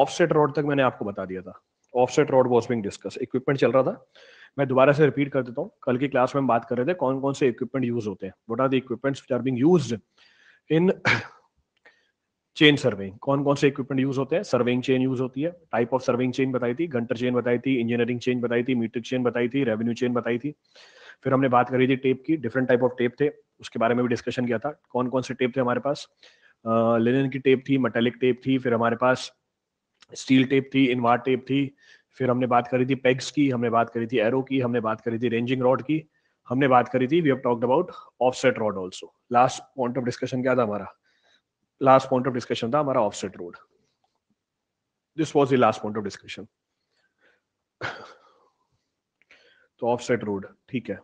Offset road तक मैंने आपको बता दिया था offset rod was being discuss equipment चल रहा था मैं दोबारा से रिपीट कर देता हूँ कल की क्लास में हम बात कर रहे थे कौन कौन से इक्विपमेंट यूज होते हैं what are the equipments are being use in chain surveying कौन कौन से इक्विपमेंट यूज होते हैं सर्विंग चेन यूज होती है टाइप ऑफ सर्विंग चेन बताई थी घंटर चेन बताई थी इंजीनियरिंग चेन बताई थी मीट्रिक चेन बताई थी रेवेन्यू चेन बताई थी फिर हमने बात करी थी टेप की डिफरेंट टाइप ऑफ टेप थे उसके बारे में भी डिस्कशन किया था कौन कौन से टेप थे हमारे पास लिनन की टेप थी मेटेलिक टेप थी फिर हमारे पास स्टील टेप थी इनवार टेप थी फिर हमने बात करी थी पेग्स की हमने बात करी थी एरो की हमने बात करी थी रेंजिंग रॉड की हमने बात करी थी we have talked about offset rod also last point of discussion क्या था हमारा लास्ट पॉइंट ऑफ डिस्कशन था हमारा offset rod this was the last point of discussion तो ऑफसेट रोड ठीक है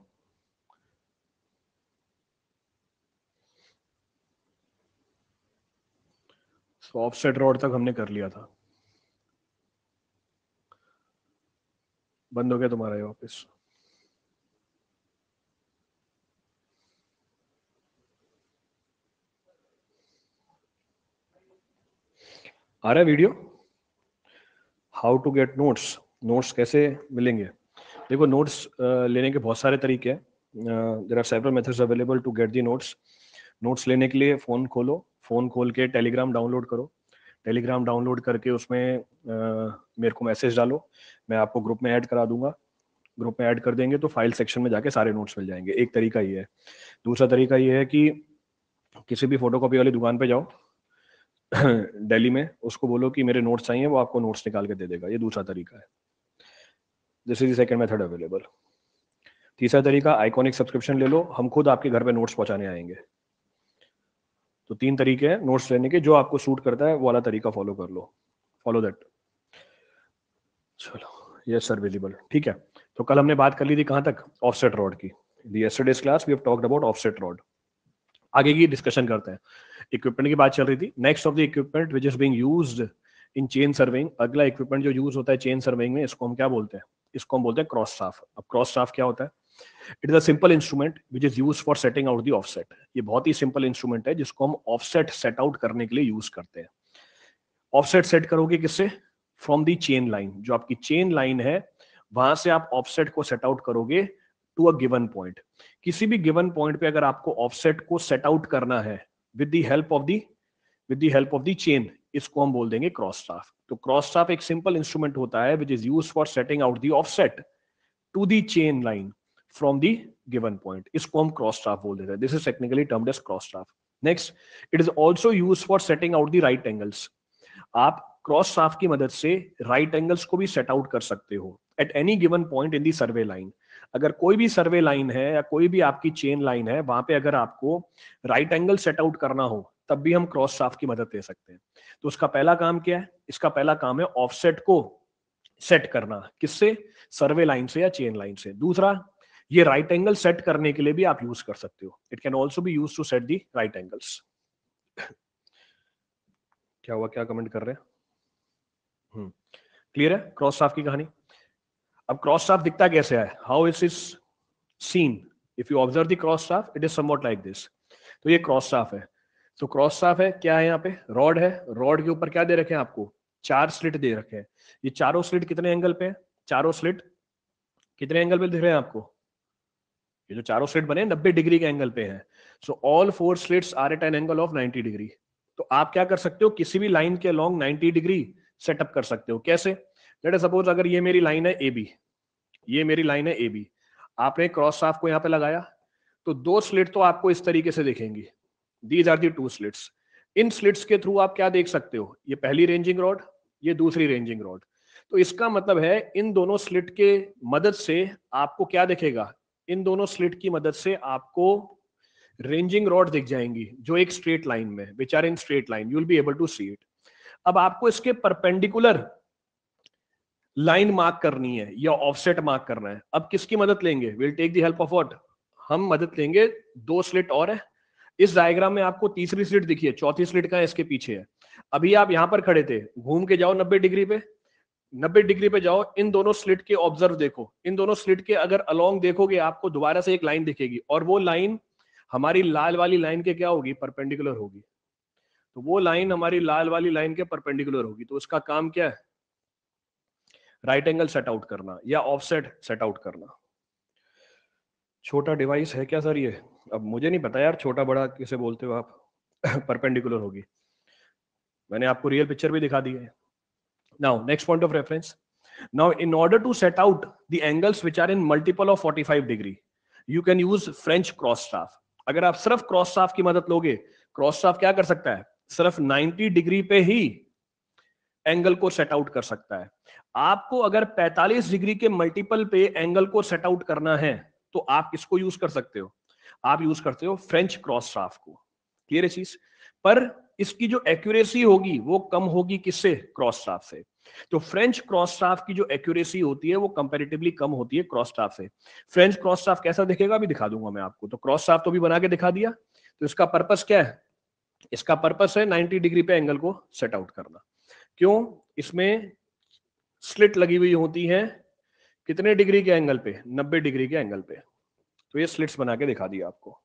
तो ऑफसेट रॉड तक हमने कर लिया था बंद हो गया तुम्हारा ये ऑफिस आ रहा है video how to get notes notes कैसे मिलेंगे देखो नोट्स लेने के बहुत सारे तरीके हैं there are several methods available to get the notes notes लेने के लिए फ़ोन खोलो फ़ोन खोल के टेलीग्राम डाउनलोड करो टेलीग्राम डाउनलोड करके उसमें मेरे को मैसेज डालो मैं आपको ग्रुप में ऐड करा दूंगा ग्रुप में ऐड कर देंगे तो फाइल सेक्शन में जाके सारे नोट्स मिल जाएंगे एक तरीका ये है दूसरा तरीका ये है कि किसी भी फोटो वाली दुकान पर जाओ दिल्ली में उसको बोलो कि मेरे नोट्स चाहिए वो आपको नोट्स निकाल के दे देगा ये दूसरा तरीका है this is second method available तीसरा तरीका आइकॉनिक सब्सक्रिप्शन ले लो हम खुद आपके घर पे नोट्स पहुंचाने आएंगे तो तीन तरीके हैं नोट्स लेने के जो आपको सूट करता है वो वाला तरीका फॉलो कर लो फॉलो दैट चलो यस सर विजिबल ठीक है तो कल हमने बात कर ली थी कहां तक ऑफसेट रॉड की yesterday's class we have talked about offset rod आगे की डिस्कशन करते हैं इक्विपमेंट की बात चल रही थी next of the equipment which is being use in chain surveying अगला इक्विपमेंट जो यूज होता है चेन सर्विंग में इसको हम क्या बोलते हैं इसको हम बोलते हैं क्रॉस स्टाफ अब क्रॉस स्टाफ क्या होता है it is a simple instrument which is use for setting out the offset ये बहुत ही सिंपल इंस्ट्रूमेंट है जिसको हम ऑफसेट सेट आउट करने के लिए यूज करते हैं ऑफसेट सेट करोगे किससे फ्रॉम दी चेन लाइन जो आपकी चेन लाइन है वहां से आप ऑफसेट को सेट आउट करोगे टू अ गिवन पॉइंट किसी भी गिवन पॉइंट पे अगर आपको ऑफसेट को सेट आउट करना है with the help of the with the help of the chain इसको हम बोल देंगे क्रॉस स्टाफ तो क्रॉस स्टाफ एक सिंपल इंस्ट्रूमेंट होता है which is use for setting out the offset to the chain line from the given point. इसको हम cross trap bol dete hain this is technically termed as cross trap next it is also used for setting out the right angles aap cross trap ki madad se right angles ko bhi set out kar sakte ho at any given point in the survey line अगर कोई भी सर्वे line है या कोई भी आपकी chain line है वहां पे अगर आपको राइट एंगल सेट आउट करना हो तब भी हम क्रॉस स्टाफ की मदद ले सकते हैं तो उसका पहला काम क्या है इसका पहला काम है ऑफसेट को सेट करना किससे सर्वे लाइन से या चेन लाइन से दूसरा ये राइट एंगल सेट करने के लिए भी आप यूज कर सकते हो it can also be use to set the right angles क्या हुआ क्या कमेंट कर रहे हैं क्लियर हम्म। है क्रॉस स्टाफ की कहानी अब क्रॉस स्टाफ दिखता कैसे है how is is seen if you observe the cross staff it is somewhat like this तो ये क्रॉस स्टाफ है तो क्रॉस स्टाफ है क्या है यहाँ पे रॉड है रॉड के ऊपर क्या दे रखे हैं आपको चार स्लिट दे रखे हैं ये चारों स्लिट कितने एंगल पे है चारों स्लिट कितने एंगल पे दिख रहे हैं आपको ये जो चारों स्लेट बने नब्बे डिग्री के एंगल पे है so all four slits are at an angle of ninety degree तो आप क्या कर सकते हो किसी भी लाइन के अलॉन्ग नाइनटी डिग्री सेटअप कर सकते हो कैसे लेट सपोज अगर ये मेरी लाइन है ए बी ये मेरी लाइन है ए बी आपने क्रॉस साफ को यहां पे लगाया तो दो स्लिट तो आपको इस तरीके से देखेंगी these are the two slits इन स्लिट्स के थ्रू आप क्या देख सकते हो ये पहली रेंजिंग रॉड ये दूसरी रेंजिंग रॉड तो इसका मतलब है इन दोनों स्लिट के मदद से आपको क्या दिखेगा इन दोनों स्लिट की मदद से आपको रेंजिंग रॉड दिख जाएंगी जो एक स्ट्रेट लाइन में which are in straight line you will be able to see it अब आपको इसके परपेंडिकुलर लाइन मार्क करनी है या ऑफसेट मार्क करना है अब किसकी मदद लेंगे will take the help of what हम मदद लेंगे दो स्लिट और है इस डायग्राम में आपको तीसरी स्लिट दिखी है चौथी स्लिट का है इसके पीछे है अभी आप यहां पर खड़े थे घूम के जाओ नब्बे डिग्री पे नब्बे डिग्री पे जाओ इन दोनों स्लिट के ऑब्जर्व देखो इन दोनों स्लिट के अगर अलोंग देखोगे आपको दोबारा से एक लाइन दिखेगी और वो लाइन हमारी लाल वाली लाइन के क्या होगी परपेंडिकुलर होगी तो वो लाइन हमारी लाल वाली लाइन के परपेंडिकुलर होगी तो उसका काम क्या है राइट एंगल सेट आउट करना या ऑफसेट सेट आउट करना छोटा डिवाइस है क्या सर ये अब मुझे नहीं पता यार छोटा बड़ा किसे बोलते हो आप परपेंडिकुलर होगी मैंने आपको रियल पिक्चर भी दिखा दी है Now, next point of reference. Now, in order to set out the angles which are in multiple of 45 degree, you can use French cross staff. अगर आप सिर्फ क्रॉस स्टाफ की मदद लोगे क्रॉस स्टाफ क्या कर सकता है सिर्फ 90 डिग्री पे ही एंगल को सेट आउट कर सकता है आपको अगर 45 डिग्री के मल्टीपल पे एंगल को सेट आउट करना है तो आप इसको यूज कर सकते हो आप यूज करते हो फ्रेंच क्रॉस स्टाफ को क्लियर है चीज पर इसकी जो एक्यूरेसी होगी वो कम होगी किससे क्रॉस स्टाफ से तो फ्रेंच क्रॉस स्टाफ की जो एक्यूरेसी होती है वो कंपेरेटिवली कम होती है क्रॉस स्टाफ से फ्रेंच क्रॉस स्टाफ कैसा दिखेगा भी दिखा दूंगा मैं आपको तो क्रॉस स्टाफ तो भी बना के दिखा दिया तो इसका पर्पस क्या है इसका पर्पस है 90 डिग्री पे एंगल को सेट आउट करना क्यों इसमें स्लिट लगी हुई होती है कितने डिग्री के एंगल पे 90 डिग्री के एंगल पे तो ये स्लिट्स बना के दिखा दिया आपको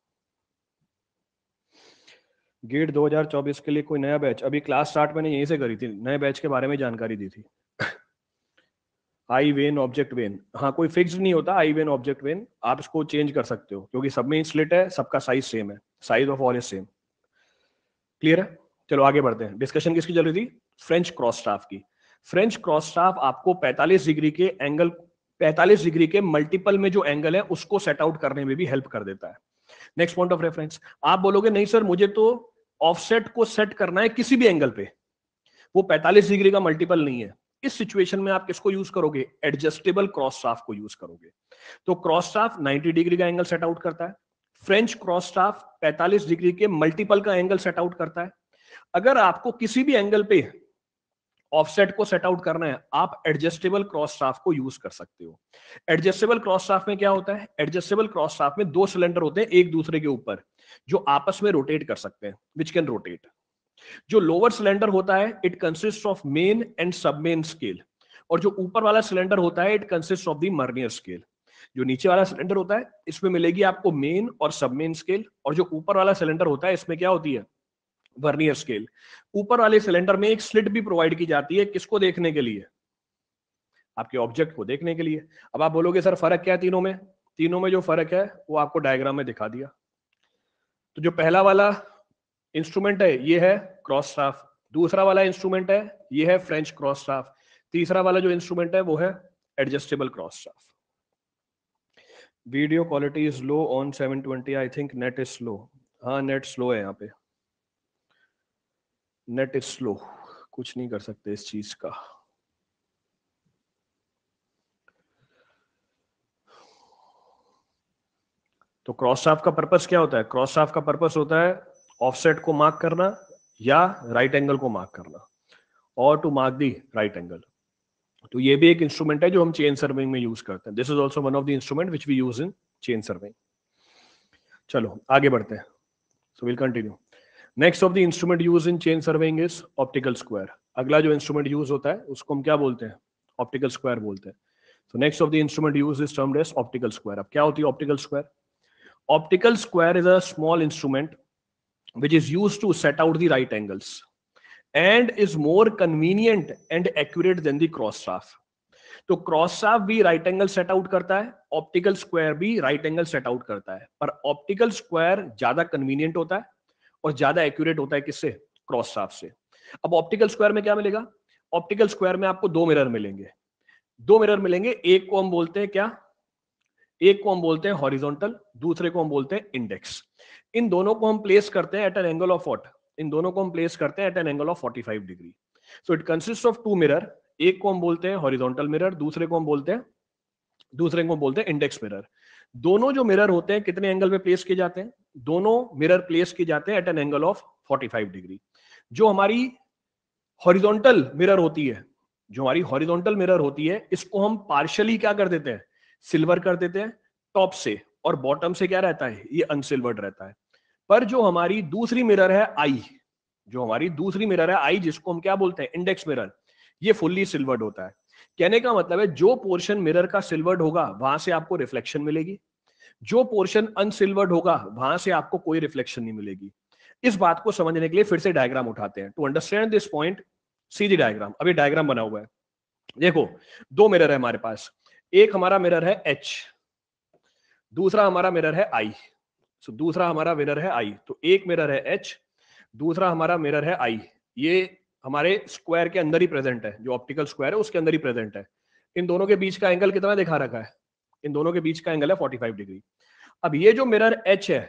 गेट 2024 के लिए कोई नया बैच अभी क्लास स्टार्ट मैंने यहीं से करी थी नए बैच के बारे में जानकारी दी थी आई वेन ऑब्जेक्ट वेन हाँ कोई फिक्स नहीं होता आई वेन ऑब्जेक्ट वेन आप इसको चेंज कर सकते हो क्योंकि सब में स्लिट है सबका साइज सेम है size of all is same clear है चलो आगे बढ़ते हैं डिस्कशन किसकी चल रही थी फ्रेंच क्रॉस स्टाफ की फ्रेंच क्रॉस स्टाफ आपको 45 डिग्री के एंगल 45 डिग्री के मल्टीपल में जो एंगल है उसको सेट आउट करने में भी हेल्प कर देता है नेक्स्ट पॉइंट ऑफ रेफरेंस आप बोलोगे नहीं सर मुझे तो ऑफसेट को सेट करना है किसी भी एंगल पे वो 45 डिग्री का मल्टीपल नहीं है इस सिचुएशन में आप किसको यूज करोगे एडजस्टेबल क्रॉस स्टाफ को यूज करोगे तो क्रॉस स्टाफ 90 डिग्री का एंगल सेट आउट करता है फ्रेंच क्रॉस स्टाफ 45 डिग्री के मल्टीपल का एंगल सेट आउट करता है अगर आपको किसी भी एंगल पे ऑफसेट को सेट आउट करना है आप एडजस्टेबल क्रॉस स्टाफ को यूज कर सकते हो एडजस्टेबल क्रॉस स्टाफ में क्या होता है एडजस्टेबल क्रॉस स्टाफ में दो सिलेंडर होते हैं एक दूसरे के ऊपर जो आपस में रोटेट कर सकते हैं विच कैन रोटेट जो लोअर सिलेंडर होता है it consist of main and sub main scale और जो ऊपर वाला सिलेंडर होता है it consist of the vernier scale जो नीचे वाला सिलेंडर होता है इसमें मिलेगी आपको मेन और सब मेन स्केल और जो ऊपर वाला सिलेंडर होता है इसमें क्या होती है वर्नियर स्केल ऊपर वाले सिलेंडर में एक स्लिट भी प्रोवाइड की जाती है किसको देखने के लिए आपके ऑब्जेक्ट को देखने के लिए अब आप बोलोगे सर फर्क क्या है तीनों में तीनों में जो फर्क है वो आपको डायग्राम में दिखा दिया तो जो पहला वाला इंस्ट्रूमेंट है ये है क्रॉस स्टाफ दूसरा वाला इंस्ट्रूमेंट है ये है फ्रेंच क्रॉस स्टाफ तीसरा वाला जो इंस्ट्रूमेंट है वो है adjustable cross staff video quality is low on seven twenty I think net is slow हाँ नेट स्लो है यहाँ पे नेट इज स्लो कुछ नहीं कर सकते इस चीज का तो क्रॉस स्टाफ का पर्पस क्या होता है क्रॉस स्टाफ का पर्पस होता है ऑफसेट को मार्क करना या राइट एंगल को मार्क करना और to mark the right angle तो ये भी एक इंस्ट्रूमेंट है जो हम चेन सर्विंग में यूज करते हैं this is also one of the instrument which we use in chain surveying चलो आगे बढ़ते हैं so will continue next of the instrument use in chain surveying is optical square अगला जो इंस्ट्रूमेंट यूज होता है उसको हम क्या बोलते हैं ऑप्टिकल स्क्वायर बोलते हैं तो next of the instrument use is term as optical square अब क्या होती है optical square Optical square is a small instrument which is used to set out the right angles and is more convenient and accurate than the cross staff. तो cross staff भी right angle set out करता है optical square भी right angle set out करता है पर optical square ज्यादा convenient होता है और ज्यादा एक्यूरेट होता है किससे क्रॉस साफ से अब ऑप्टिकल स्क्वायर में क्या मिलेगा ऑप्टिकल स्क्वायर में आपको दो मिरर मिलेंगे दो मिरर मिलेंगे एक को हम बोलते हैं क्या एक को हम बोलते हैं हॉरिजॉन्टल दूसरे को हम बोलते हैं इंडेक्स इन दोनों को हम प्लेस करते हैं at an angle of what इन दोनों को हम प्लेस करते हैं at an angle of 45 degree so it consist of two mirror एक को हम बोलते हैं हॉरिजॉन्टल मिरर दूसरे को हम बोलते हैं दूसरे को हम बोलते हैं इंडेक्स मिरर दोनों जो मिरर होते हैं कितने एंगल पे प्लेस किए जाते हैं दोनों मिरर प्लेस किए जाते हैं at an angle of 45 degree जो हमारी हॉरिजॉन्टल मिरर होती है जो हमारी हॉरिजॉन्टल मिरर होती है इसको हम पार्शली क्या कर देते हैं सिल्वर कर देते हैं टॉप से और बॉटम से क्या रहता है ये अनसिल्वर्ड रहता है पर जो हमारी दूसरी मिरर है आई जो हमारी दूसरी मिरर है आई जिसको हम क्या बोलते हैं इंडेक्स मिरर ये फुल्ली सिल्वर्ड होता है कहने का मतलब है जो पोर्शन मिरर का सिल्वर्ड होगा वहां से आपको रिफ्लेक्शन मिलेगी जो पोर्शन अनसिल्वर्ड होगा वहां से आपको कोई रिफ्लेक्शन नहीं मिलेगी इस बात को समझने के लिए फिर से डायग्राम उठाते हैं टू अंडरस्टैंड दिस पॉइंट सीधी डायग्राम अभी डायग्राम बना हुआ है देखो दो मिरर है हमारे पास एक हमारा मिरर है एच दूसरा हमारा मिरर है आई सो so, दूसरा हमारा मिरर है आई तो एक मिरर है एच दूसरा हमारा मिरर है आई ये हमारे स्क्वायर के अंदर ही प्रेजेंट है जो ऑप्टिकल स्क्वायर है उसके अंदर ही प्रेजेंट है इन दोनों के बीच का एंगल कितना दिखा रखा है इन दोनों के बीच का एंगल है 45 डिग्री अब ये जो मिरर एच है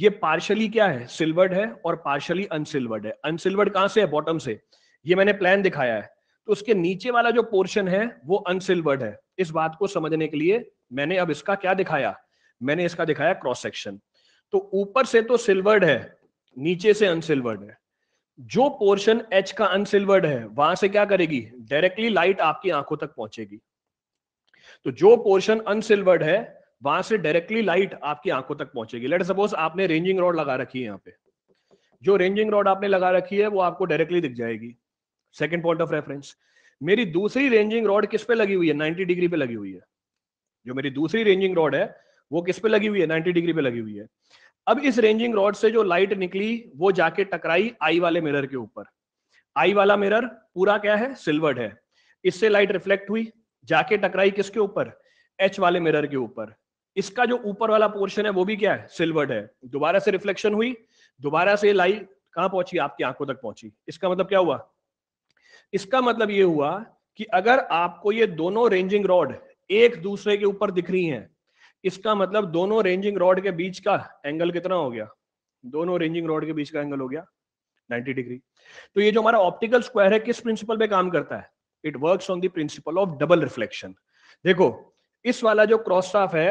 ये पार्शली क्या है सिल्वर्ड है और पार्शली अनसिल्वर्ड है अनसिल्वर्ड कहां से है बॉटम से ये मैंने प्लान दिखाया है तो उसके नीचे वाला जो पोर्शन है वो अनसिल्वर्ड है इस बात को समझने के लिए मैंने अब इसका क्या दिखाया मैंने इसका दिखाया क्रॉस सेक्शन तो ऊपर से तो सिल्वर्ड है नीचे से अनसिल्वर्ड है जो पोर्शन एच का अनसिल्वर्ड है वहां से क्या करेगी डायरेक्टली लाइट आपकी आंखों तक पहुंचेगी तो जो पोर्शन अनसिल्वर्ड है वहां से डायरेक्टली लाइट आपकी आंखों तक पहुंचेगी लेट सपोज आपने रेंजिंग रॉड लगा रखी है यहाँ पे जो रेंजिंग रॉड आपने लगा रखी है वो आपको डायरेक्टली दिख जाएगी सेकेंड पॉइंट ऑफ रेफरेंस मेरी दूसरी रेंजिंग रॉड किस पे लगी हुई है नाइनटी डिग्री पे लगी हुई है जो मेरी दूसरी रेंजिंग रॉड है वो किस पे लगी हुई है नाइनटी डिग्री पे लगी हुई है अब इस रेंजिंग रॉड से जो लाइट निकली वो जाके टकराई आई वाले मिरर के ऊपर आई वाला मिरर पूरा क्या है सिल्वर्ड है इससे लाइट रिफ्लेक्ट हुई जाके टकराई किसके ऊपर एच वाले मिरर के ऊपर इसका जो ऊपर वाला पोर्शन है वो भी क्या है सिल्वर्ड है दोबारा से रिफ्लेक्शन हुई दोबारा से लाइट कहां पहुंची आपकी आंखों तक पहुंची इसका मतलब क्या हुआ इसका मतलब ये हुआ कि अगर आपको ये दोनों रेंजिंग रॉड एक दूसरे के ऊपर दिख रही हैं इसका मतलब दोनों रेंजिंग रॉड के बीच का एंगल कितना हो गया दोनों रेंजिंग रॉड के बीच का एंगल हो गया 90 डिग्री तो ये जो हमारा ऑप्टिकल स्क्वायर है किस प्रिंसिपल पे काम करता है it work on the principle of double reflection देखो इस वाला जो क्रॉस स्टाफ है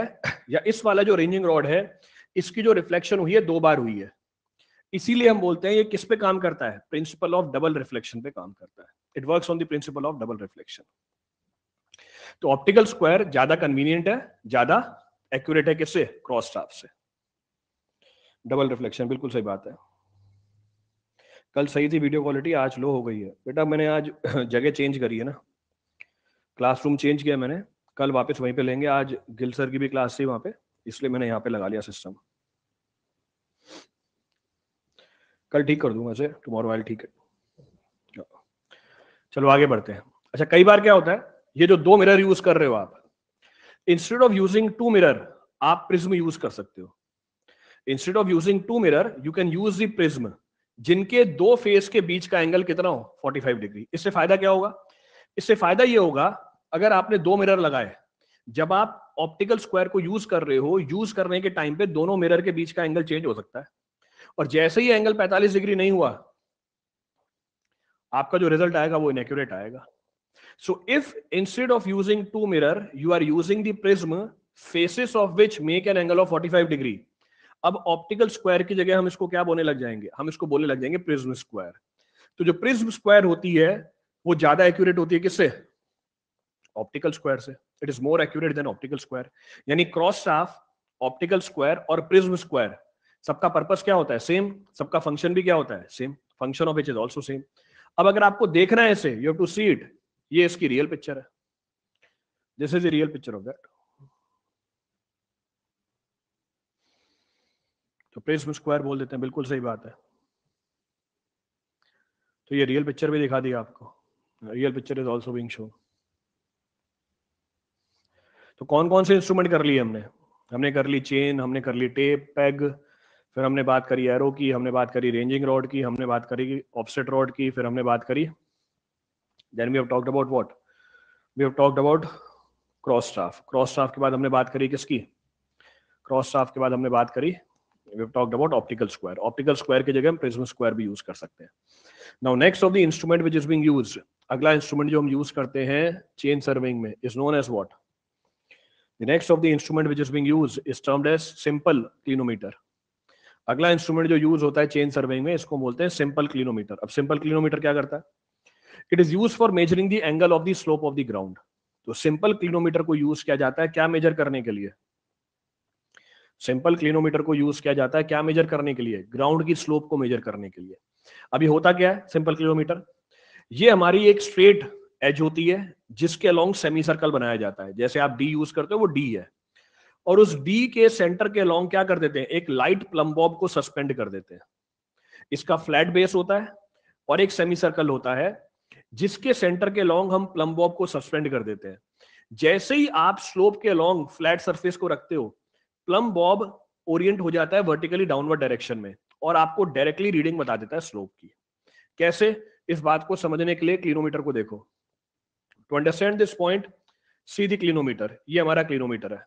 या इस वाला जो रेंजिंग रॉड है इसकी जो रिफ्लेक्शन हुई है दो बार हुई है इसीलिए हम बोलते हैं ये किस पे काम करता है प्रिंसिपल ऑफ डबल रिफ्लेक्शन पे काम करता है it work on the principle of double reflection तो ऑप्टिकल स्क्वायर ज्यादा कन्वीनियंट है ज्यादा एक्यूरेट है किससे क्रॉस स्टाफ से डबल रिफ्लेक्शन बिल्कुल सही बात है कल सही थी वीडियो क्वालिटी आज लो हो गई है बेटा मैंने आज जगह चेंज करी है ना क्लासरूम चेंज किया मैंने कल वापस वहीं पे लेंगे आज गिल सर की भी क्लास थी वहां पे इसलिए मैंने यहाँ पे लगा लिया सिस्टम कल ठीक कर दूंगा टुमारो आई ठीक है चलो आगे बढ़ते हैं अच्छा कई बार क्या होता है ये जो दो मिरर यूज कर रहे हो आप instead of using two mirror आप प्रिज्म यूज कर सकते हो instead of using two mirror you can use the prism जिनके दो फेस के बीच का एंगल कितना हो 45 डिग्री इससे फायदा क्या होगा इससे फायदा ये होगा अगर आपने दो मिरर लगाए जब आप ऑप्टिकल स्क्वायर को यूज कर रहे हो यूज करने के टाइम पे दोनों मिरर के बीच का एंगल चेंज हो सकता है और जैसे ही एंगल 45 डिग्री नहीं हुआ आपका जो रिजल्ट आएगा वो इनक्यूरेट आएगा so if instead of using two mirror you are using the prism faces of which make an angle of 45 degree अब ऑप्टिकल स्क्वायर की जगह हम इसको क्या बोलने लग जाएंगे हम इसको बोलने लग जाएंगे प्रिज्म स्क्वायर तो जो प्रिज्म स्क्वायर होती है वो ज्यादा एक्यूरेट होती है किससे ऑप्टिकल स्क्वायर से it is more accurate than optical square यानी क्रॉस स्टाफ ऑप्टिकल स्क्वायर और प्रिज्म स्क्वायर सबका पर्पस क्या होता है सेम सबका फंक्शन भी क्या होता है same function of each is also same अब अगर आपको देखना है इसे you have to see it ये इसकी रियल पिक्चर है this is a real picture of that तो प्रिज्म स्क्वायर बोल देते हैं बिल्कुल सही बात है तो ये रियल पिक्चर भी दिखा दिया आपको real picture is also being show तो कौन कौन से इंस्ट्रूमेंट कर लिए हमने हमने कर ली चेन हमने कर ली टेप पैग फिर हमने बात करी एरो की हमने बात करी रेंजिंग रॉड की हमने बात करी ऑफसेट रॉड की फिर हमने बात करी then we have talked about what we have talked about cross staff cross staff के बाद हमने बात करी किसकी क्रॉस स्टाफ के बाद हमने बात करी we have talked about optical square optical square की जगह हम प्रिज्म स्क्वायर भी यूज कर सकते हैं now next of the instrument which is being used अगला इंस्ट्रूमेंट जो हम यूज करते हैं चेन सर्विंग में is known as what the next of the instrument which is being used is termed as simple clinometer अगला instrument जो use होता है चेन सर्वेइंग में इसको बोलते हैं सिंपल क्लिनोमीटर अब सिंपल क्लिनोमीटर क्या करता है it is use for measuring the angle of the slope of the ground तो सिंपल क्लिनोमीटर को यूज किया जाता है क्या मेजर करने के लिए सिंपल क्लिनोमीटर को यूज किया जाता है क्या मेजर करने के लिए ग्राउंड की स्लोप को मेजर करने के लिए अभी होता क्या है सिंपल क्लिनोमीटर ये हमारी एक स्ट्रेट एज होती है जिसके अलोंग सेमी सर्कल बनाया जाता है जैसे आप डी यूज करते हो वो डी है और उस डी के सेंटर के लॉन्ग क्या कर देते हैं एक लाइट प्लम्बॉब को सस्पेंड कर देते हैं इसका फ्लैट बेस होता है और एक सेमी सर्कल होता है जिसके सेंटर के लॉन्ग हम प्लम्बॉब को सस्पेंड कर देते हैं जैसे ही आप स्लोप के लॉन्ग फ्लैट सरफेस को रखते हो प्लम बॉब ओरिएंट हो जाता है वर्टिकली डाउनवर्ड डायरेक्शन में और आपको डायरेक्टली रीडिंग बता देता है स्लोप की कैसे इस बात को समझने के लिए क्लिनोमीटर को देखो टू अंडरस्टैंड दिस पॉइंट सीधी क्लिनोमीटर ये हमारा क्लिनोमीटर है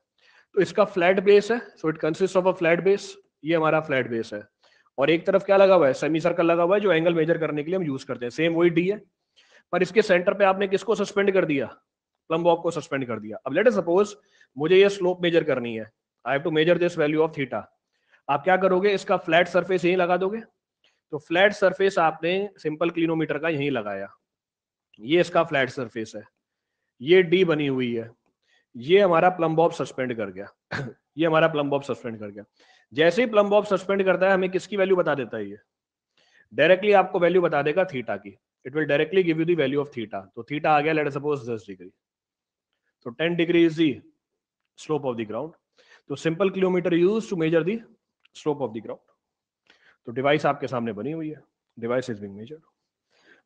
तो इसका फ्लैट बेस है so it consist of a flat base ये हमारा फ्लैट बेस है और एक तरफ क्या लगा हुआ है सेमी सर्कल लगा हुआ है जो एंगल मेजर करने के लिए हम यूज करते हैं सेम वही डी है पर इसके सेंटर पे आपने किसको सस्पेंड कर दिया प्लम को सस्पेंड कर दिया अब लेट सपोज मुझे ये स्लोप मेजर करनी है I have to measure this value of theta आप क्या करोगे इसका फ्लैट सरफेस यहीं लगा दोगे तो फ्लैट सरफेस आपने सिंपल क्लिनोमीटर का यहीं लगाया ये इसका फ्लैट सरफेस है ये डी बनी हुई है ये हमारा प्लम्ब ऑफ सस्पेंड कर गया ये हमारा प्लम्ब ऑफ सस्पेंड कर गया जैसे ही प्लम्ब ऑफ सस्पेंड करता है हमें किसकी वैल्यू बता देता है ये डायरेक्टली आपको वैल्यू बता देगा थीटा की it will directly give you the value of theta तो थीटा आ गया लेट सपोज दस डिग्री तो ten degree is the slope of the ground तो simple clinometer use to measure the slope of the ground तो device आपके सामने बनी हुई है device is being measure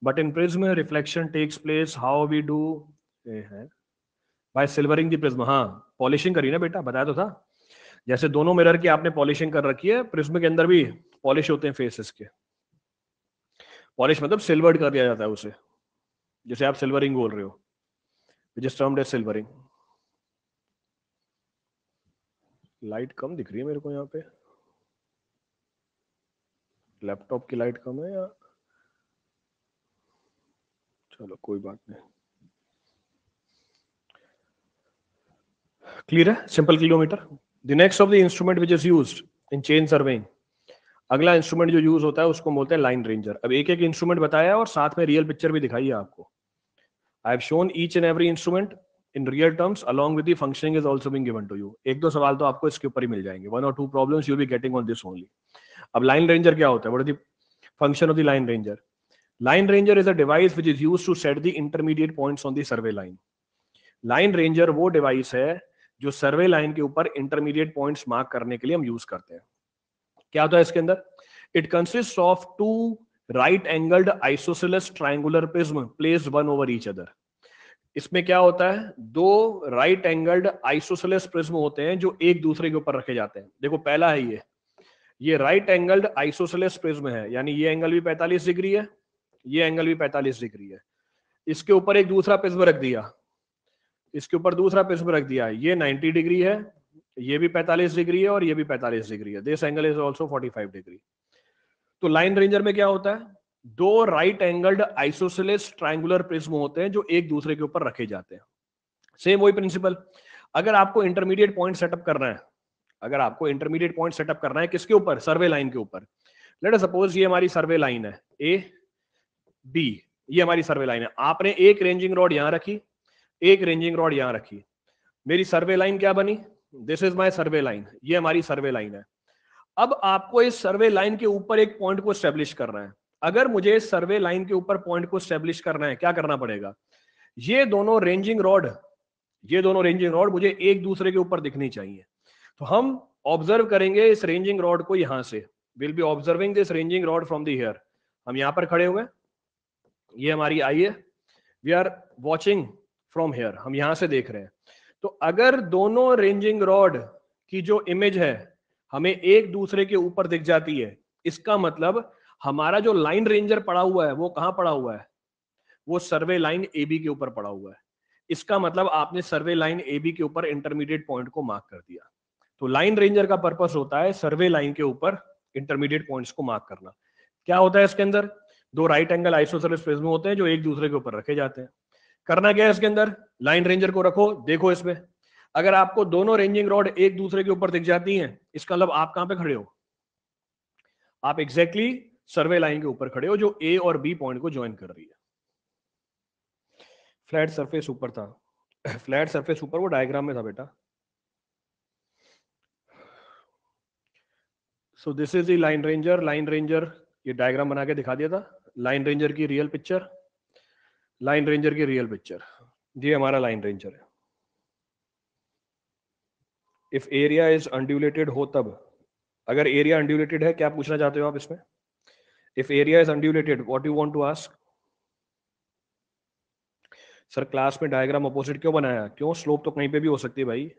but in prism reflection takes place how we do है by silvering the prism हाँ polishing करी ना बेटा बताया तो था जैसे दोनों मिरर की आपने पॉलिशिंग कर रखी है प्रिज्म के अंदर भी पॉलिश होते हैं फेसेस के पॉलिश मतलब सिल्वर्ड कर दिया जाता है उसे जैसे आप सिल्वरिंग बोल रहे हो which is termed as silvering light कम दिख रही है मेरे को यहाँ पे लैपटॉप की लाइट कम है या चलो कोई बात नहीं क्लियर है simple clinometer the next of the instrument which is use in chain surveying अगला इंस्ट्रूमेंट जो यूज होता है उसको बोलते हैं लाइन रेंजर अब एक एक इंस्ट्रूमेंट बताया और साथ में रियल पिक्चर भी दिखाई है आपको I have shown each and every instrument in real terms along with functioning is also being given to you एक दो सवाल तो आपको इसके ऊपर ही मिल जाएंगे वन और two problems you be getting on this only अब लाइन रेंजर क्या होता है what is the function of the line ranger line ranger is a device which is use to set the intermediate points on the survey line line ranger वो device है जो सर्वे line के ऊपर intermediate points mark करने के लिए हम use करते हैं क्या होता है इसके अंदर it consist of two right angled isosceles triangular prism place one over each other इसमें क्या होता है दो राइट एंगल्ड आइसोसिलस प्रिज्म होते हैं जो एक दूसरे के ऊपर रखे जाते हैं देखो पहला है ये ये राइट एंगल्ड आइसोसिलस प्रिज्म है यानी ये एंगल भी 45 डिग्री है ये एंगल भी 45 डिग्री है इसके ऊपर एक दूसरा प्रिज्म रख दिया इसके ऊपर दूसरा प्रिज्म रख दिया है ये 90 डिग्री है ये भी 45 डिग्री है और ये भी 45 डिग्री है this angle is also 45 degree तो लाइन रेंजर में क्या होता है दो right angled isosceles triangular prism होते हैं जो एक दूसरे के ऊपर रखे जाते हैं सेम वही प्रिंसिपल अगर आपको इंटरमीडिएट पॉइंट सेटअप करना है अगर आपको इंटरमीडिएट पॉइंट सेटअप करना है किसके ऊपर सर्वे लाइन के ऊपर लेट सपोज ये हमारी सर्वे लाइन है ए बी ये हमारी सर्वे लाइन है आपने एक रेंजिंग रॉड यहां रखी एक रेंजिंग रॉड यहाँ रखी मेरी सर्वे लाइन क्या बनी this is my survey line ये हमारी सर्वे लाइन है अब आपको इस सर्वे लाइन के ऊपर एक पॉइंट को स्टेब्लिश करना है अगर मुझे इस सर्वे लाइन के ऊपर पॉइंट को स्टेब्लिश करना है क्या करना पड़ेगा ये दोनों रेंजिंग रॉड ये दोनों रेंजिंग रॉड मुझे एक दूसरे के ऊपर दिखनी चाहिए तो हम ऑब्जर्व करेंगे इस रेंजिंग रॉड को यहां से will be observing this ranging rod from the here हम यहां पर खड़े हुए ये हमारी आई है we are watching from here हम यहां से देख रहे हैं तो अगर दोनों रेंजिंग रॉड की जो इमेज है हमें एक दूसरे के ऊपर दिख जाती है इसका मतलब हमारा जो लाइन रेंजर पड़ा हुआ है वो कहाँ पड़ा हुआ है वो सर्वे लाइन ए बी के ऊपर पड़ा हुआ है इसका मतलब आपने सर्वे लाइन ए बी के ऊपर इंटरमीडिएट पॉइंट को मार्क कर दिया तो लाइन रेंजर का पर्पस होता है सर्वे लाइन के ऊपर इंटरमीडिएट पॉइंट्स को मार्क करना क्या होता है इसके अंदर दो राइट एंगल आइसोसेलिस प्रिज्म होते हैं जो एक दूसरे के ऊपर रखे जाते हैं करना क्या है इसके अंदर लाइन रेंजर को रखो देखो इसमें अगर आपको दोनों रेंजिंग रॉड एक दूसरे के ऊपर दिख जाती हैं इसका मतलब आप कहां पे खड़े हो आप एग्जैक्टली सर्वे लाइन के ऊपर खड़े हो जो ए और बी पॉइंट को ज्वाइन कर रही है फ्लैट सरफेस ऊपर था फ्लैट सरफेस ऊपर वो डायग्राम में था बेटा so this is the line ranger line ranger ये डायग्राम बना के दिखा दिया था लाइन रेंजर की रियल पिक्चर लाइन रेंजर की रियल पिक्चर ये हमारा लाइन रेंजर है इफ एरिया इज अनड्यूलेटेड हो तब अगर एरिया अनड्यूलेटेड है क्या पूछना चाहते हो आप इसमें if area is undulated what you want to ask sir class में डायग्राम अपोजिट क्यों बनाया क्यों स्लोप तो कहीं पे भी हो सकती है भाई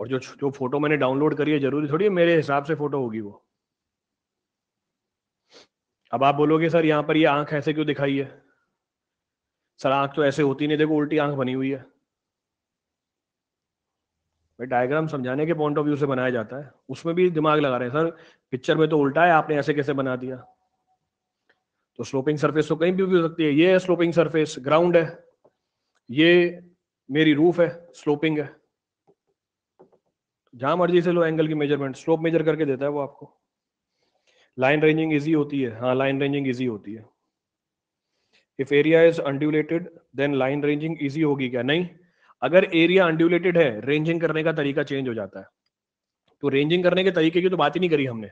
और जो जो फोटो मैंने डाउनलोड करी है जरूरी थोड़ी है मेरे हिसाब से फोटो होगी वो अब आप बोलोगे सर यहाँ पर ये यह आंख ऐसे क्यों दिखाई है सर आंख तो ऐसे होती नहीं देखो उल्टी आंख बनी हुई है भाई डायग्राम समझाने के पॉइंट ऑफ व्यू से बनाया जाता है उसमें भी दिमाग लगा रहे हैं सर पिक्चर में तो उल्टा है आपने ऐसे कैसे बना दिया तो स्लोपिंग सरफेस तो कहीं भी हो सकती है ये है स्लोपिंग सरफेस ग्राउंड है ये मेरी रूफ है स्लोपिंग है जहां मर्जी से लो एंगल की मेजरमेंट स्लोप मेजर करके देता है वो आपको लाइन रेंजिंग इजी होती है हाँ लाइन रेंजिंग इजी होती है if area is undulated then line ranging easy होगी क्या नहीं अगर एरिया अनड्यूलेटेड है रेंजिंग करने का तरीका चेंज हो जाता है तो रेंजिंग करने के तरीके की तो बात ही नहीं करी हमने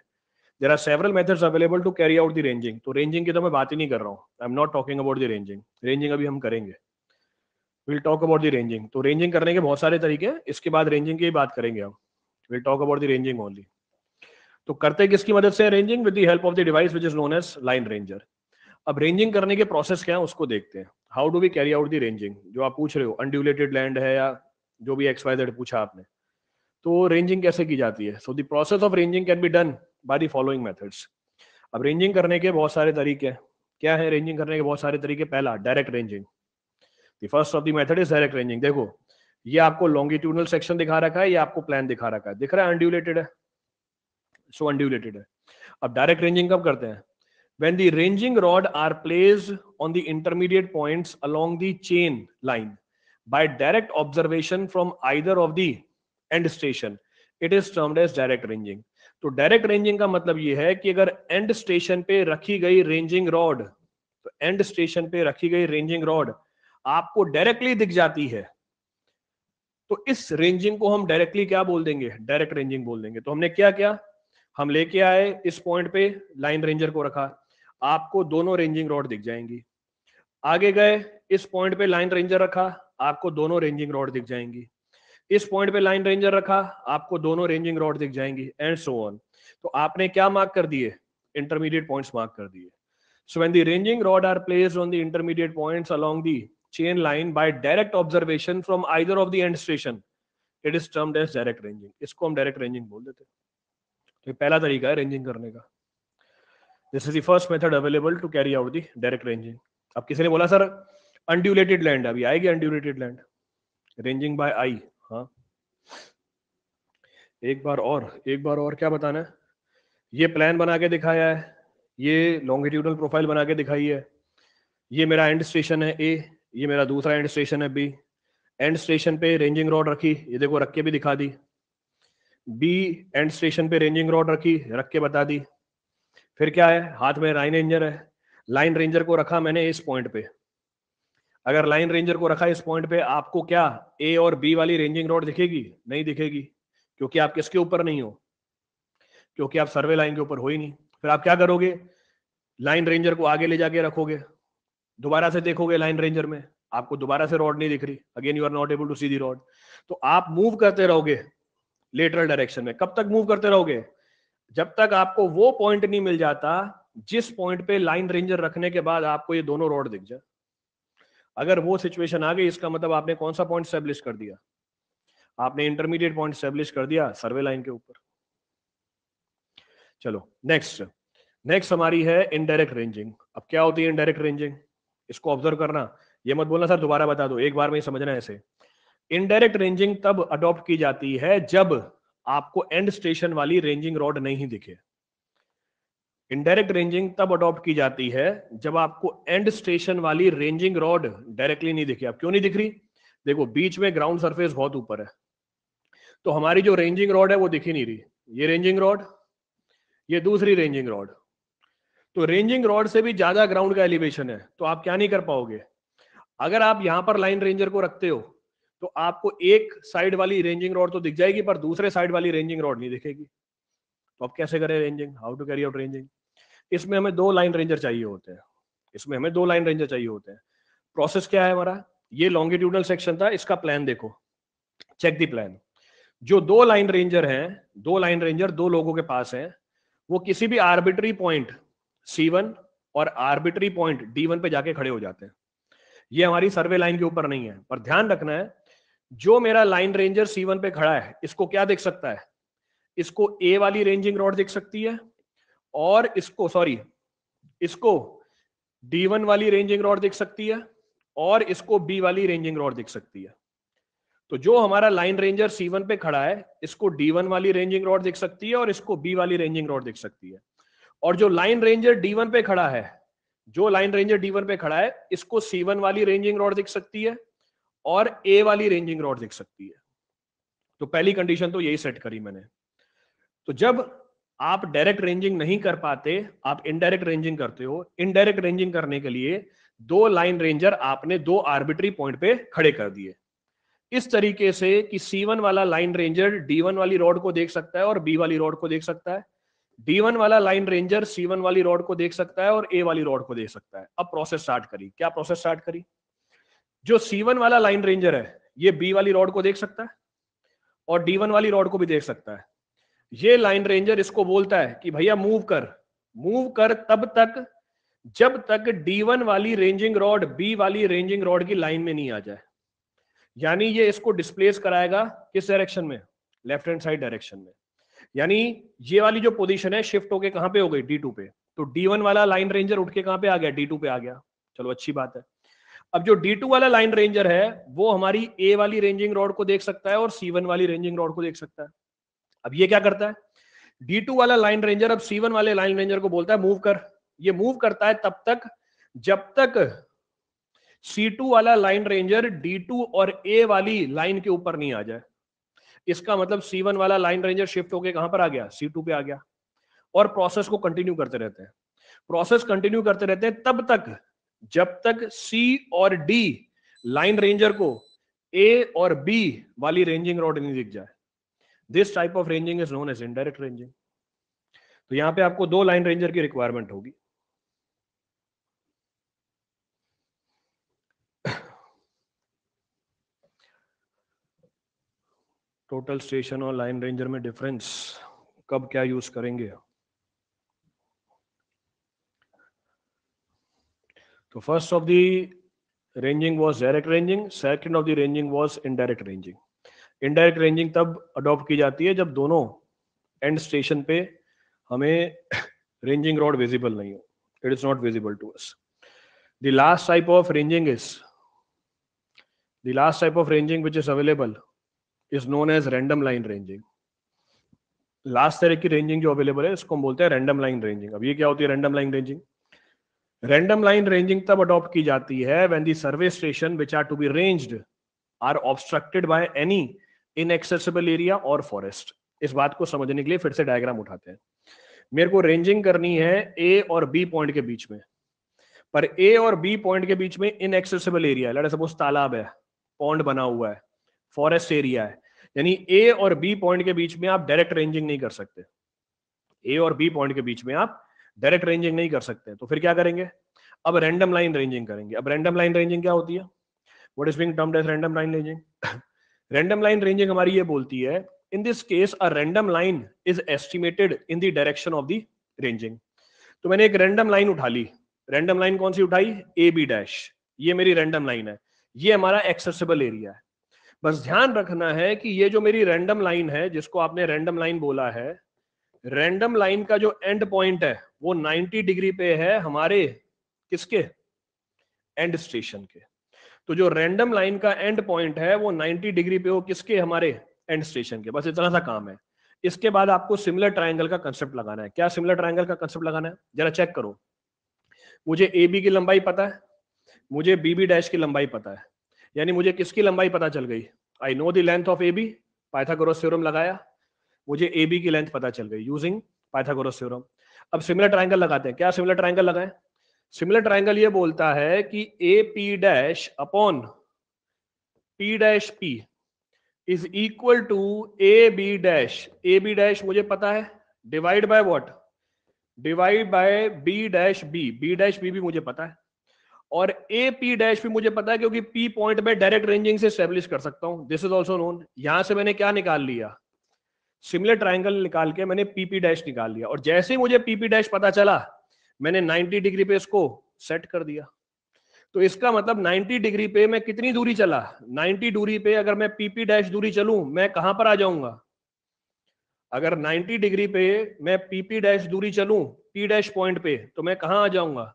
there are several methods available to carry out the ranging तो रेंजिंग की तो मैं बात ही नहीं कर रहा हूँ I am not talking about the ranging ranging अभी हम करेंगे will talk about the ranging तो रेंजिंग करने के बहुत सारे तरीके हैं इसके बाद रेंजिंग की बात करेंगे हम will talk about the ranging only तो करते किसकी मदद से ranging with the help of the device which is known as line ranger अब रेंजिंग करने के प्रोसेस क्या है उसको देखते हैं how do we carry out the ranging जो आप पूछ रहे हो अनड्यूलेटेड लैंड है या जो भी एक्स वाई जेड पूछा आपने तो रेंजिंग कैसे की जाती है so the process of ranging can be done by the following methods अब रेंजिंग करने के बहुत सारे तरीके हैं क्या है रेंजिंग करने के बहुत सारे तरीके पहला direct ranging the first of the method is direct ranging देखो ये आपको लॉन्गिट्यूडनल सेक्शन दिखा रखा है ये आपको प्लान दिखा रखा है दिख रहा है अनड्यूलेटेड है सो अनड्यूलेटेड है अब डायरेक्ट रेंजिंग कब करते हैं when the ranging rod are place on the intermediate point along the chain line by direct observation from either of the end station it is termed as direct ranging तो direct ranging का मतलब यह है कि अगर and station पे रखी गई रेंजिंग रॉड तो एंड स्टेशन पे रखी गई रेंजिंग रॉड आपको डायरेक्टली दिख जाती है तो इस रेंजिंग को हम डायरेक्टली क्या बोल देंगे डायरेक्ट रेंजिंग बोल देंगे तो हमने क्या क्या हम लेके आए इस पॉइंट पे लाइन रेंजर को रखा आपको दोनों रेंजिंग रॉड दिख जाएंगी आगे गए इस पॉइंट पे लाइन रेंजर रखा आपको दोनों रेंजिंग रॉड दिख जाएंगी इस पॉइंट पे लाइन रेंजर रखा आपको दोनों रेंजिंग रॉड दिख जाएंगी एंड सो ऑन तो आपने क्या मार्क कर दिए इंटरमीडिएट पॉइंट्स मार्क कर दिए so when the ranging rod are placed on the intermediate points along the chain line by direct observation from either of the end station it is term direct ranging इसको हम direct ranging बोल देते हैं तो ये पहला तरीका है रेंजिंग करने का this is the first method available to carry out the direct ranging अब किसी ने बोला सर अनड्यूलेटेड लैंड अभी आएगी undulated land ranging by eye हाँ एक बार और एक बार और क्या बताना है ये प्लान बना के दिखाया है ये लॉन्गिट्यूडल प्रोफाइल बना के दिखाई है ये मेरा एंड स्टेशन है ए ये मेरा दूसरा एंड स्टेशन है बी एंड स्टेशन पे रेंजिंग रॉड रखी ये देखो रख के भी दिखा दी बी एंड स्टेशन पे रेंजिंग रॉड रखी रख के बता दी फिर क्या है हाथ में लाइन रेंजर है लाइन रेंजर को रखा मैंने इस पॉइंट पे अगर लाइन रेंजर को रखा इस पॉइंट पे आपको क्या ए और बी वाली रेंजिंग रॉड दिखेगी नहीं दिखेगी क्योंकि आप किसके ऊपर नहीं हो क्योंकि आप सर्वे लाइन के ऊपर हो ही नहीं फिर आप क्या करोगे लाइन रेंजर को आगे ले जाके रखोगे दोबारा से देखोगे लाइन रेंजर में आपको दोबारा से रॉड नहीं दिख रही again you are not able to see the rod तो आप मूव करते रहोगे लेटरल डायरेक्शन में कब तक मूव करते रहोगे जब तक आपको वो पॉइंट नहीं मिल जाता जिस पॉइंट पे लाइन रेंजर रखने के बाद आपको ये दोनों रोड दिख जाए अगर वो सिचुएशन आ गई इसका मतलब आपने कौन सा पॉइंट स्टेब्लिश कर दिया आपने इंटरमीडिएट पॉइंट स्टेब्लिश कर दिया सर्वे लाइन के ऊपर चलो नेक्स्ट नेक्स्ट हमारी है इनडायरेक्ट रेंजिंग अब क्या होती है इनडायरेक्ट रेंजिंग इसको ऑब्जर्व करना ये मत बोलना सर दोबारा बता दो एक बार में ही समझना ऐसे इनडायरेक्ट रेंजिंग तब अडॉप्ट की जाती है जब आपको एंड स्टेशन वाली रेंजिंग रॉड नहीं दिखे इनडायरेक्ट रेंजिंग तब अडॉप्ट की जाती है जब आपको एंड स्टेशन वाली रेंजिंग रॉड डायरेक्टली नहीं दिखे आप क्यों नहीं दिख रही देखो बीच में ग्राउंड सरफेस बहुत ऊपर है तो हमारी जो रेंजिंग रॉड है वो दिखी नहीं रही ये रेंजिंग रॉड ये दूसरी रेंजिंग रॉड तो रेंजिंग रॉड से भी ज्यादा ग्राउंड का एलिवेशन है तो आप क्या नहीं कर पाओगे अगर आप यहां पर लाइन रेंजर को रखते हो तो आपको एक साइड वाली रेंजिंग रोड तो दिख जाएगी पर दूसरे साइड वाली रेंजिंग रोड नहीं दिखेगी तो आप कैसे करें ranging how to carry out ranging इसमें हमें दो लाइन रेंजर चाहिए होते हैं इसमें हमें दो लाइन रेंजर चाहिए होते हैं प्रोसेस क्या है हमारा ये लॉन्गिट्यूडल सेक्शन था इसका प्लान देखो चेक दी प्लान जो दो लाइन रेंजर हैं दो लाइन रेंजर दो लोगों के पास हैं वो किसी भी आर्बिट्री पॉइंट सी वन और आर्बिट्री पॉइंट डी वन पे जाके खड़े हो जाते हैं ये हमारी सर्वे लाइन के ऊपर नहीं है पर ध्यान रखना है जो मेरा लाइन रेंजर सी वन पे खड़ा है इसको क्या देख सकता है इसको ए वाली रेंजिंग रॉड देख सकती है और इसको सॉरी इसको डी वन वाली रेंजिंग रॉड देख सकती है और इसको बी वाली रेंजिंग रॉड देख सकती है तो जो हमारा लाइन रेंजर सी वन पे खड़ा है इसको डी वन वाली रेंजिंग रॉड देख सकती है और इसको बी वाली रेंजिंग रॉड देख सकती है और जो लाइन रेंजर डी वन पे खड़ा है जो लाइन रेंजर डी वन पे खड़ा है इसको सी वन वाली रेंजिंग रॉड दिख सकती है और ए वाली रेंजिंग रॉड दिख सकती है तो पहली कंडीशन तो यही सेट करी मैंने तो जब आप डायरेक्ट रेंजिंग नहीं कर पाते आप इनडायरेक्ट रेंजिंग करते हो इनडायरेक्ट रेंजिंग करने के लिए दो लाइन रेंजर आपने दो आर्बिट्री पॉइंट पे खड़े कर दिए इस तरीके से कि C1 वाला लाइन रेंजर D1 वाली रोड को देख सकता है और B वाली रोड को देख सकता है D1 वाला लाइन रेंजर C1 वाली रोड को देख सकता है और A वाली रोड को देख सकता है अब प्रोसेस स्टार्ट करी क्या प्रोसेस स्टार्ट करी जो सी वन वाला लाइन रेंजर है ये बी वाली रॉड को देख सकता है और डी वन वाली रॉड को भी देख सकता है ये लाइन रेंजर इसको बोलता है कि भैया मूव कर मूव कर तब तक जब तक डी वन वाली रेंजिंग रॉड बी वाली रेंजिंग रॉड की लाइन में नहीं आ जाए यानी ये इसको डिस्प्लेस कराएगा किस डायरेक्शन में लेफ्ट हैंड साइड डायरेक्शन में यानी ये वाली जो पोजीशन है शिफ्ट होके कहां पे हो गई डी टू पे तो डी वन वाला लाइन रेंजर उठ के कहां पे आ गया डी टू पे आ गया चलो अच्छी बात है अब जो D2 वाला लाइन रेंजर है वो हमारी A वाली रेंजिंग रॉड को देख सकता है और C1 वाली रेंजिंग रॉड को देख सकता है अब ये क्या करता है D2 वाला लाइन रेंजर अब C1 वाले लाइन रेंजर को बोलता है मूव कर ये मूव करता है तब तक जब तक C2 वाला लाइन रेंजर D2 और A वाली लाइन के ऊपर नहीं आ जाए इसका मतलब C1 वाला लाइन रेंजर शिफ्ट होके कहां पर आ गया C2 पे आ गया और प्रोसेस को कंटिन्यू करते रहते हैं प्रोसेस कंटिन्यू करते रहते हैं तब तक जब तक सी और डी लाइन रेंजर को ए और बी वाली रेंजिंग रॉड नहीं दिख जाए this type of ranging is known as indirect ranging तो यहां पे आपको दो लाइन रेंजर की रिक्वायरमेंट होगी टोटल स्टेशन और लाइन रेंजर में डिफरेंस कब क्या यूज करेंगे आप तो first of the ranging was direct ranging second of the ranging was indirect ranging indirect ranging तब अडॉप्ट की जाती है जब दोनों एंड स्टेशन पे हमें रेंजिंग रॉड विजिबल नहीं हो it is not visible to us the last type of ranging is the last type of ranging which is available is known as random line ranging last तरह की ranging जो available है इसको हम बोलते हैं रेंडम लाइन रेंजिंग अब ये क्या होती है random line ranging random line ranging तब अडॉप्ट की जाती है when the service station which are to be ranged are obstructed by any inaccessible area और फॉरेस्ट इस बात को समझने के लिए फिर से डायग्राम उठाते हैं मेरे को रेंजिंग करनी है ए और बी पॉइंट के बीच में पर ए और बी पॉइंट के बीच में इनएक्सेसिबल एरिया है लेट सपोज तालाब है पॉन्ड बना हुआ है फॉरेस्ट एरिया है यानी ए और बी पॉइंट के बीच में आप डायरेक्ट रेंजिंग नहीं कर सकते ए और बी पॉइंट के बीच में आप डायरेक्ट रेंजिंग नहीं कर सकते तो फिर क्या करेंगे अब रैंडम लाइन रेंजिंग करेंगे अब रैंडम लाइन रेंजिंग क्या होती है what is being termed as random line ranging random line ranging हमारी ये बोलती है in this case a random line is estimated in the direction of the ranging तो मैंने एक रैंडम लाइन उठा ली रैंडम लाइन कौन सी उठाई ए बी डैश ये मेरी रैंडम लाइन है ये हमारा एक्सेसिबल एरिया है बस ध्यान रखना है कि ये जो मेरी रैंडम लाइन है जिसको आपने रैंडम लाइन बोला है रैंडम लाइन का जो एंड पॉइंट है वो 90 डिग्री पे है हमारे किसके एंड स्टेशन के तो जो रैंडम लाइन का एंड पॉइंट है वो 90 डिग्री पे हो किसके हमारे एंड स्टेशन के बस इतना सा काम है इसके बाद आपको सिमिलर ट्राइंगल का कंसेप्ट लगाना है क्या सिमिलर ट्राइंगल का कंसेप्ट लगाना है जरा चेक करो मुझे ए बी की लंबाई पता है मुझे बी बी डैश की लंबाई पता है यानी मुझे किसकी लंबाई पता चल गई I know length length of A B Pythagoras theorem लगाया मुझे ए बी की लेंथ पता चल गई यूजिंग पाइथागोरस थ्योरम अब सिमिलर ट्राइंगल लगाते हैं क्या सिमिलर ट्राइंगल लगाए सिमिलर ट्राइंगल ये बोलता है कि A P dash upon P dash P is equal to A B dash A B dash मुझे पता है divide by what divide by B dash B B dash B भी मुझे पता है और ए पी डैश भी मुझे पता है क्योंकि पी पॉइंट में डायरेक्ट रेंजिंग से स्टेब्लिश कर सकता हूं दिस इज ऑल्सो नोन यहां से मैंने क्या निकाल लिया सिमिलर ट्राइंगल निकाल के मैंने पीपी डैश निकाल लिया और जैसे ही मुझे पीपी डैश पता चला मैंने 90 डिग्री पे इसको सेट कर दिया तो इसका मतलब 90 डिग्री पे मैं कितनी दूरी चला 90 दूरी पे अगर मैं पीपी डैश दूरी चलू मैं कहां पर आ जाऊंगा अगर 90 डिग्री पे मैं पीपी डैश दूरी चलू पी डैश पॉइंट पे तो मैं कहां आ जाऊंगा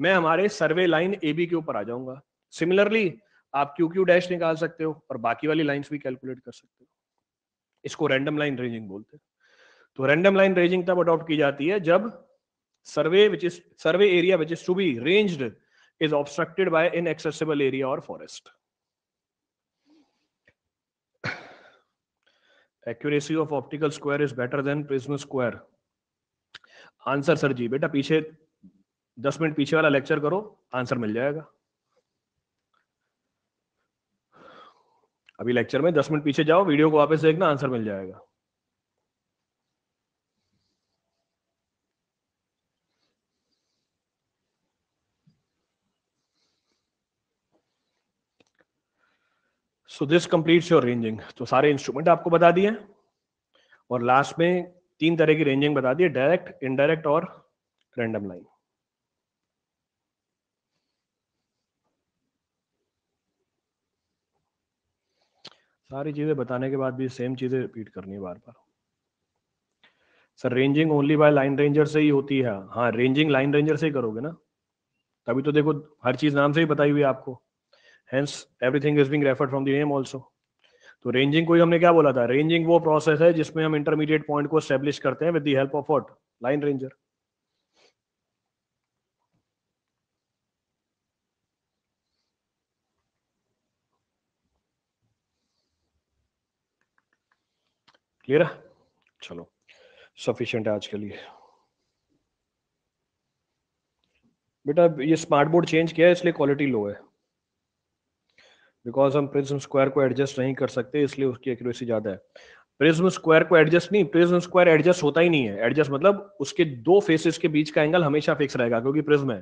मैं हमारे सर्वे लाइन ए बी के ऊपर आ जाऊंगा सिमिलरली आप क्यू क्यू डैश निकाल सकते हो और बाकी वाली लाइंस भी कैलकुलेट कर सकते हो इसको रैंडम लाइन रेंजिंग बोलते हैं तो रैंडम लाइन रेंजिंग तब अडॉप्ट की जाती है जब survey which is survey area which is to be ranged is obstructed by inaccessible area और forest accuracy of optical square is better than prism square answer sir जी बेटा पीछे दस मिनट पीछे वाला लेक्चर करो आंसर मिल जाएगा अभी लेक्चर में दस मिनट पीछे जाओ वीडियो को वापस देखना आंसर मिल जाएगा so this completes your ranging तो सारे इंस्ट्रूमेंट आपको बता दिए और लास्ट में तीन तरह की रेंजिंग बता दी डायरेक्ट इनडायरेक्ट और रैंडम लाइन सारी चीज़ें बताने के बाद भी सेम चीज़ें रिपीट करनी है बार बार sir ranging only by line ranger से ही होती है हाँ रेंजिंग लाइन रेंजर से ही करोगे ना तभी तो देखो हर चीज़ नाम से ही बताई हुई है आपको hence everything is being referred from the name also तो रेंजिंग को हमने क्या बोला था रेंजिंग वो प्रोसेस है जिसमें हम इंटरमीडिएट पॉइंट को स्टेब्लिश करते हैं with the help of what line ranger clear है चलो सफिशियंट है आज के लिए बेटा ये स्मार्ट बोर्ड चेंज किया है इसलिए क्वालिटी लो है बिकॉज हम प्रिज्म स्क्वायर को एडजस्ट नहीं कर सकते इसलिए उसकी एक्यूरेसी ज़्यादा है प्रिज्म स्क्वायर को एडजस्ट नहीं प्रिज्म स्क्वायर एडजस्ट होता ही नहीं है एडजस्ट मतलब उसके दो फेसेस के बीच का एंगल हमेशा फिक्स रहेगा क्योंकि प्रिज्म है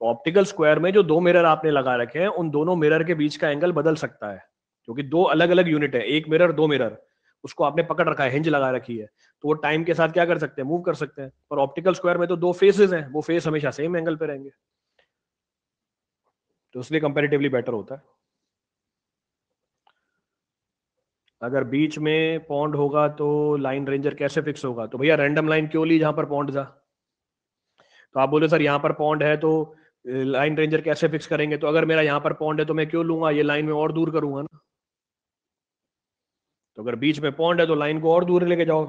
तो ऑप्टिकल स्क्वायर में जो दो मिरर आपने लगा रखे हैं उन दोनों मिरर के बीच का एंगल बदल सकता है क्योंकि दो अलग अलग यूनिट है एक मिरर दो मिरर उसको आपने पकड़ रखा है हिंज लगा रखी है तो वो टाइम के साथ क्या कर सकते हैं मूव कर सकते हैं पर ऑप्टिकल स्क्वायर में तो दो फेसेस हैं वो फेस हमेशा सेम एंगल पे रहेंगे तो इसलिए कंपेरेटिवली बेटर होता है अगर बीच में पॉन्ड होगा तो लाइन रेंजर कैसे फिक्स होगा तो भैया रैंडम लाइन क्यों ली जहां पर पॉन्ड था तो आप बोले सर यहां पर पॉन्ड है तो लाइन रेंजर कैसे फिक्स करेंगे तो अगर मेरा यहाँ पर पॉन्ड है तो मैं क्यों लूंगा ये लाइन में और दूर करूंगा ना तो अगर बीच में पॉन्ड है तो लाइन को और दूर लेके जाओ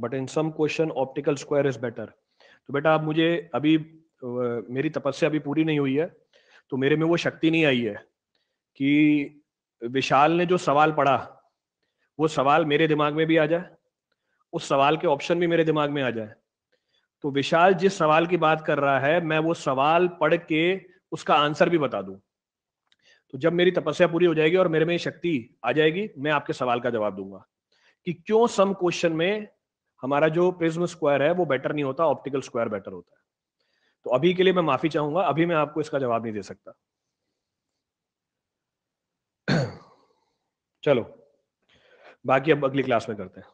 but in some question optical square is better तो बेटा आप मुझे अभी मेरी तपस्या अभी पूरी नहीं हुई है तो मेरे में वो शक्ति नहीं आई है कि विशाल ने जो सवाल पढ़ा वो सवाल मेरे दिमाग में भी आ जाए उस सवाल के ऑप्शन भी मेरे दिमाग में आ जाए तो विशाल जिस सवाल की बात कर रहा है मैं वो सवाल पढ़ के उसका आंसर भी बता दूं तो जब मेरी तपस्या पूरी हो जाएगी और मेरे में शक्ति आ जाएगी मैं आपके सवाल का जवाब दूंगा कि क्यों सम क्वेश्चन में हमारा जो प्रिज्म स्क्वायर है वो बेटर नहीं होता ऑप्टिकल स्क्वायर बेटर होता है तो अभी के लिए मैं माफी चाहूंगा अभी मैं आपको इसका जवाब नहीं दे सकता चलो बाकी अब अगली क्लास में करते हैं